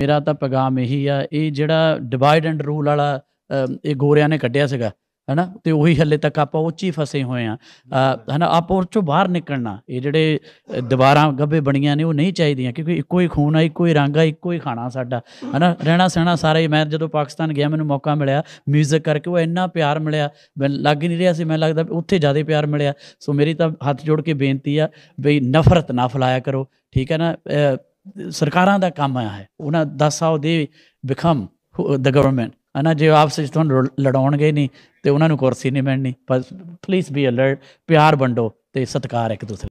ਮੇਰਾ ਤਾਂ ਪੈਗਾਮ ਇਹੀ ਆ ਇਹ ਜਿਹੜਾ ਡਿਵਾਈਡ ਐਂਡ ਰੂਲ ਵਾਲਾ ਇਹ ਗੋਰਿਆਂ ਨੇ ਕੱਢਿਆ ਸੀਗਾ ਹਨਾ ਤੇ ਉਹੀ ਹੱਲੇ ਤੱਕ ਆਪਾਂ ਉੱਚੀ ਫਸੇ ਹੋਏ ਆ ਹਨਾ ਆਪਾਂ ਉਹ ਚੋਂ ਬਾਹਰ ਨਿਕਲਣਾ ਇਹ ਜਿਹੜੇ ਦੀਵਾਰਾਂ ਗੱਬੇ ਬਣੀਆਂ ਨੇ ਉਹ ਨਹੀਂ ਚਾਹੀਦੀਆਂ ਕਿਉਂਕਿ ਇੱਕੋ ਹੀ ਖੂਨ ਆ ਇੱਕੋ ਹੀ ਰੰਗ ਆ ਇੱਕੋ ਹੀ ਖਾਣਾ ਸਾਡਾ ਹਨਾ ਰਹਿਣਾ ਸਹਿਣਾ ਸਾਰਾ ਹੀ ਮੈਂ ਜਦੋਂ ਪਾਕਿਸਤਾਨ ਗਿਆ ਮੈਨੂੰ ਮੌਕਾ ਮਿਲਿਆ 뮤직 ਕਰਕੇ ਉਹ ਇੰਨਾ ਪਿਆਰ ਮਿਲਿਆ ਲੱਗ ਨਹੀਂ ਰਿਹਾ ਸੀ ਮੈਨੂੰ ਲੱਗਦਾ ਉੱਥੇ ਜ਼ਿਆਦਾ ਪਿਆਰ ਮਿਲਿਆ ਸੋ ਮੇਰੀ ਤਾਂ ਹੱਥ ਜੋੜ ਕੇ ਬੇਨਤੀ ਆ ਬਈ ਨਫ਼ਰਤ ਨਾ ਫਲਾਇਆ ਕਰੋ ਠੀਕ ਹੈ ਨਾ ਸਰਕਾਰਾਂ ਦਾ ਕੰਮ ਆ ਹੈ ਉਹਨਾਂ ਦਾ ਸਾਉ ਦੇ ਬਿਕਮ ਦ ਗਵਰਨਮੈਂਟ ਅਨਾ ਜੇ ਆਪਸ ਵਿੱਚ ਤੁਹਾਨੂੰ ਲੜਾਉਣਗੇ ਨਹੀਂ ਤੇ ਉਹਨਾਂ ਨੂੰ ਕੁਰਸੀ ਨਹੀਂ ਮਿਲਣੀ ਪਲੀਜ਼ ਬੀ ਅਲਰਟ ਪਿਆਰ ਵੰਡੋ ਤੇ ਸਤਕਾਰ ਇੱਕ ਦੂਸਰੇ